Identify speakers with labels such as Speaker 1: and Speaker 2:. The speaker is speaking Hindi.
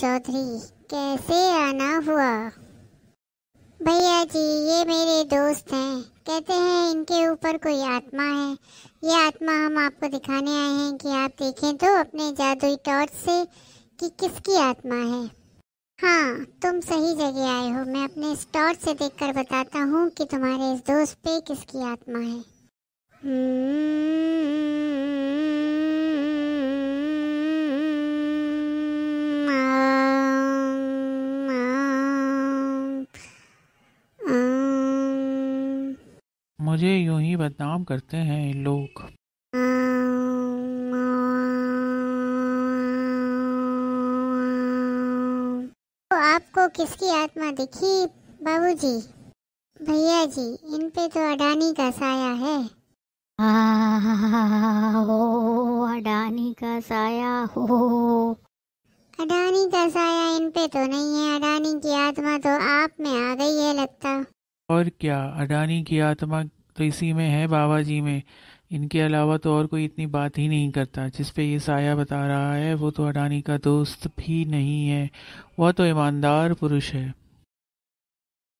Speaker 1: चौधरी कैसे आना हुआ भैया जी ये मेरे दोस्त हैं कहते हैं इनके ऊपर कोई आत्मा है ये आत्मा हम आपको दिखाने आए हैं कि आप देखें तो अपने जादुई टॉर्च से कि किसकी आत्मा है हाँ तुम सही जगह आए हो मैं अपने इस टॉर्च से देखकर बताता हूँ कि तुम्हारे इस दोस्त पे किसकी आत्मा है हम्म
Speaker 2: मुझे यूं ही बदनाम करते हैं इन लोग
Speaker 1: तो आपको किसकी आत्मा दिखी
Speaker 3: बाबूजी भैया जी इन पे तो अडानी का साया है हो अडानी का साया हो अडानी का साया इन पे तो नहीं है अडानी की आत्मा तो आप में आ गई
Speaker 1: है
Speaker 2: लगता और क्या अडानी की आत्मा तो इसी में है बाबा जी में इनके अलावा तो और कोई इतनी बात ही नहीं करता जिस पे ये साया बता रहा है वो तो अडानी का दोस्त भी नहीं है वह तो ईमानदार पुरुष है